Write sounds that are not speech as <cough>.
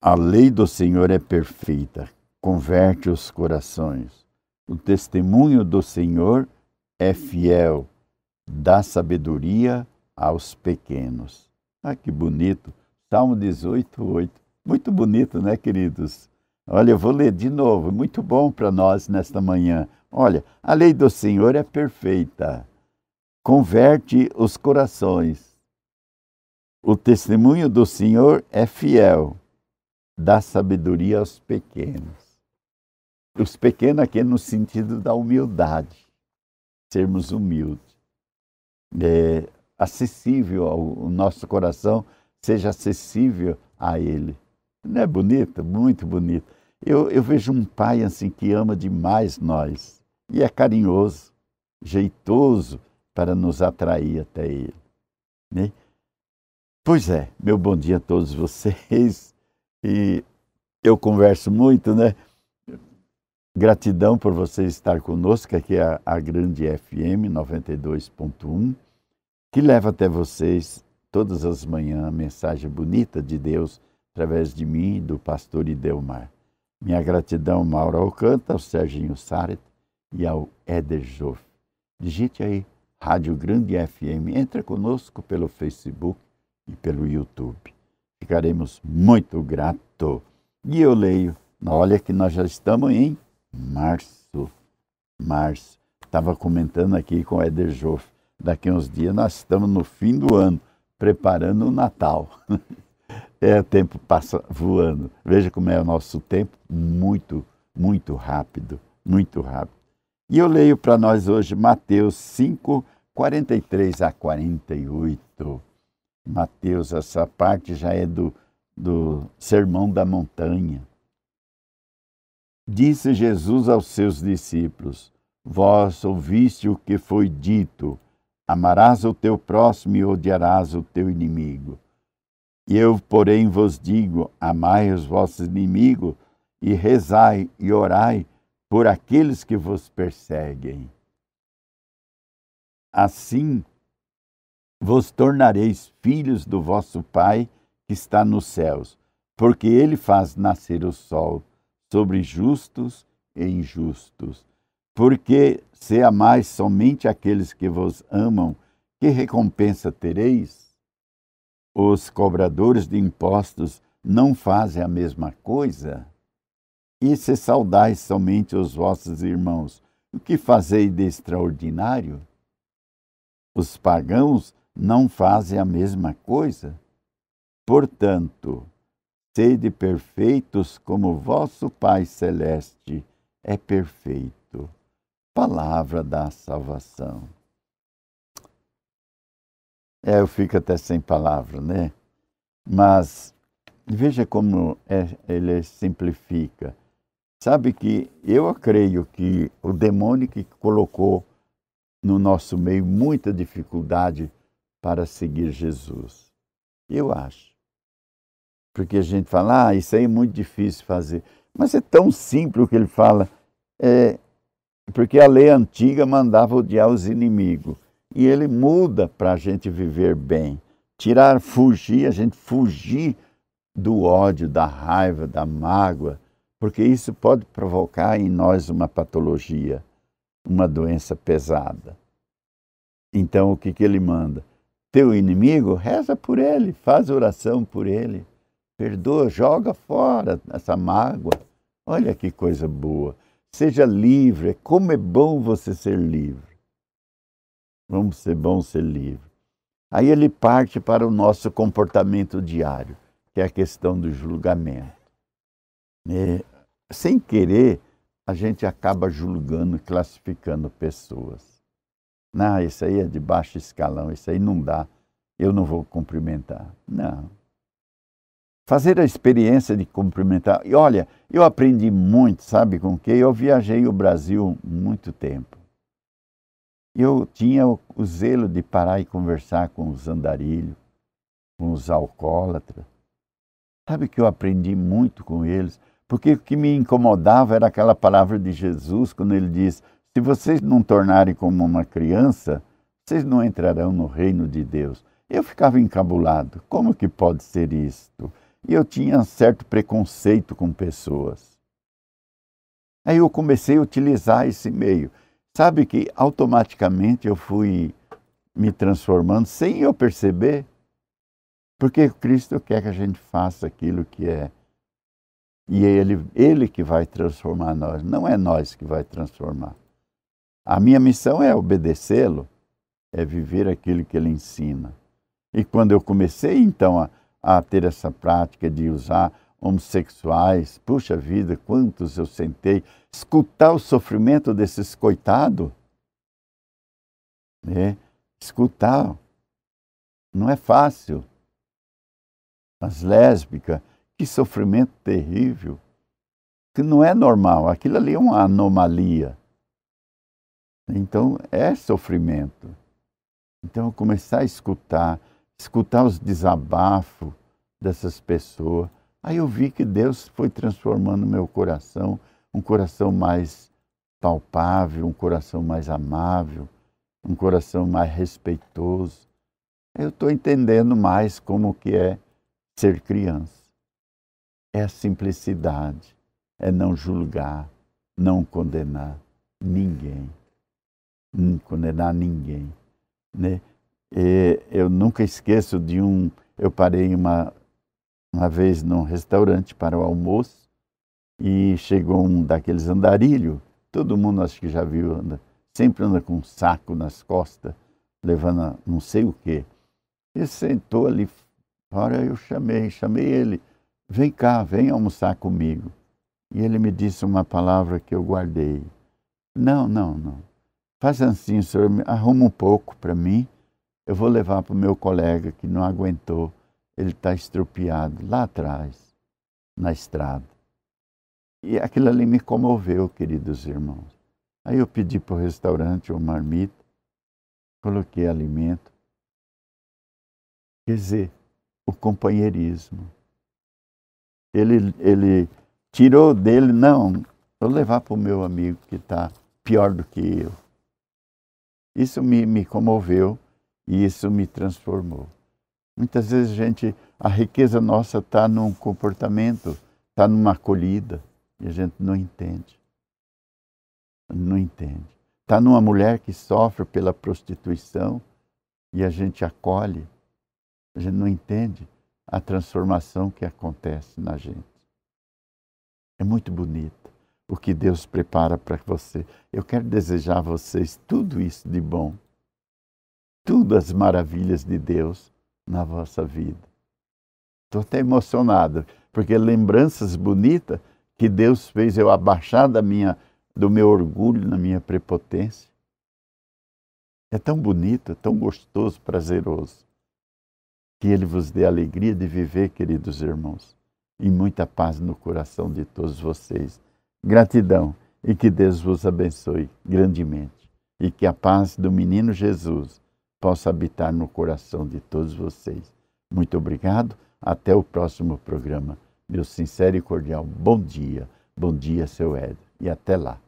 A lei do Senhor é perfeita, converte os corações. O testemunho do Senhor é fiel, dá sabedoria aos pequenos. Ah, que bonito! Salmo 18, 8. Muito bonito, né, queridos? Olha, eu vou ler de novo, muito bom para nós nesta manhã. Olha, a lei do Senhor é perfeita, converte os corações. O testemunho do Senhor é fiel, dá sabedoria aos pequenos. Os pequenos aqui é no sentido da humildade, sermos humildes. É, acessível ao nosso coração, seja acessível a Ele. Não é bonito? Muito bonito. Eu, eu vejo um pai assim que ama demais nós e é carinhoso, jeitoso para nos atrair até Ele. Né? Pois é, meu bom dia a todos vocês e eu converso muito, né? Gratidão por você estar conosco, aqui é a, a Grande FM 92.1, que leva até vocês todas as manhãs a mensagem bonita de Deus através de mim e do pastor Idelmar. Minha gratidão, Mauro Alcântara, ao Serginho Saret e ao Éder Joff. Digite aí, Rádio Grande FM. Entra conosco pelo Facebook e pelo YouTube. Ficaremos muito grato. E eu leio, olha que nós já estamos em março. Março. Estava comentando aqui com o Eder Joff. Daqui a uns dias nós estamos no fim do ano, preparando o Natal. <laughs> É, o tempo passa voando. Veja como é o nosso tempo, muito, muito rápido, muito rápido. E eu leio para nós hoje Mateus 5, 43 a 48. Mateus, essa parte já é do, do Sermão da Montanha. Disse Jesus aos seus discípulos: Vós ouviste o que foi dito: amarás o teu próximo e odiarás o teu inimigo. E eu, porém, vos digo: amai os vossos inimigos e rezai e orai por aqueles que vos perseguem. Assim, vos tornareis filhos do vosso Pai que está nos céus, porque ele faz nascer o sol sobre justos e injustos. Porque se amais somente aqueles que vos amam, que recompensa tereis? Os cobradores de impostos não fazem a mesma coisa? E se saudais somente os vossos irmãos, o que fazei de extraordinário? Os pagãos não fazem a mesma coisa? Portanto, sede perfeitos como vosso Pai Celeste é perfeito. Palavra da salvação. É, eu fico até sem palavra, né? Mas veja como é, ele simplifica. Sabe que eu creio que o demônio que colocou no nosso meio muita dificuldade para seguir Jesus. Eu acho. Porque a gente fala, ah, isso aí é muito difícil fazer. Mas é tão simples o que ele fala. É, porque a lei antiga mandava odiar os inimigos. E ele muda para a gente viver bem. Tirar, fugir, a gente fugir do ódio, da raiva, da mágoa, porque isso pode provocar em nós uma patologia, uma doença pesada. Então, o que, que ele manda? teu inimigo, reza por ele, faz oração por ele, perdoa, joga fora essa mágoa. Olha que coisa boa. Seja livre. Como é bom você ser livre. Vamos ser bom ser livre. Aí ele parte para o nosso comportamento diário, que é a questão do julgamento. E, sem querer, a gente acaba julgando, classificando pessoas. Não, isso aí é de baixo escalão, isso aí não dá, eu não vou cumprimentar. Não. Fazer a experiência de cumprimentar. E olha, eu aprendi muito, sabe com o que? Eu viajei o Brasil muito tempo. Eu tinha o, zelo de parar e conversar com os andarilhos, com os alcoólatras. Sabe que eu aprendi muito com eles? Porque o que me incomodava era aquela palavra de Jesus quando ele diz: se vocês não tornarem como uma criança, vocês não entrarão no reino de Deus. Eu ficava encabulado. Como que pode ser isto? E eu tinha certo preconceito com pessoas. Aí eu comecei a utilizar esse meio. Sabe que automaticamente eu fui me transformando sem eu perceber? Porque Cristo quer que a gente faça aquilo que é. E é ele, ele que vai transformar nós, não é nós que vai transformar. A minha missão é obedecê-lo, é viver aquilo que ele ensina. E quando eu comecei, então, a, a ter essa prática de usar homossexuais, puxa vida, quantos eu sentei, escutar o sofrimento desses coitados, né? escutar, não é fácil. As lésbicas, que sofrimento terrível, que não é normal, aquilo ali é uma anomalia. Então é sofrimento. Então começar a escutar, escutar os desabafos dessas pessoas. Aí eu vi que Deus foi transformando meu coração, um coração mais palpável, um coração mais amável, um coração mais respeitoso. Eu estou entendendo mais como que é ser criança. É a simplicidade, é não julgar, não condenar ninguém condenar ninguém. Né? E eu nunca esqueço de um. Eu parei uma, uma vez num restaurante para o almoço e chegou um daqueles andarilhos. Todo mundo acho que já viu, anda, sempre anda com um saco nas costas, levando não sei o quê. Ele sentou ali fora, eu chamei, chamei ele. Vem cá, vem almoçar comigo. E ele me disse uma palavra que eu guardei. Não, não, não. Faz assim, senhor, arruma um pouco para mim. Eu vou levar para o meu colega que não aguentou. Ele está estropiado lá atrás, na estrada. E aquilo ali me comoveu, queridos irmãos. Aí eu pedi para o restaurante uma marmita, coloquei alimento. Quer dizer, o companheirismo. Ele, ele tirou dele, não, vou levar para o meu amigo que está pior do que eu. Isso me, me comoveu e isso me transformou. Muitas vezes, a gente, a riqueza nossa está num comportamento, está numa acolhida, e a gente não entende. Não entende. Está numa mulher que sofre pela prostituição e a gente acolhe. A gente não entende a transformação que acontece na gente. É muito bonita o que Deus prepara para você. Eu quero desejar a vocês tudo isso de bom, tudo as maravilhas de Deus na vossa vida. Estou até emocionado, porque lembranças bonitas que Deus fez eu abaixar da minha, do meu orgulho, na minha prepotência. É tão bonito, tão gostoso, prazeroso. Que Ele vos dê a alegria de viver, queridos irmãos, e muita paz no coração de todos vocês Gratidão e que Deus vos abençoe grandemente e que a paz do menino Jesus possa habitar no coração de todos vocês. Muito obrigado. Até o próximo programa. Meu sincero e cordial bom dia. Bom dia, seu Ed. E até lá.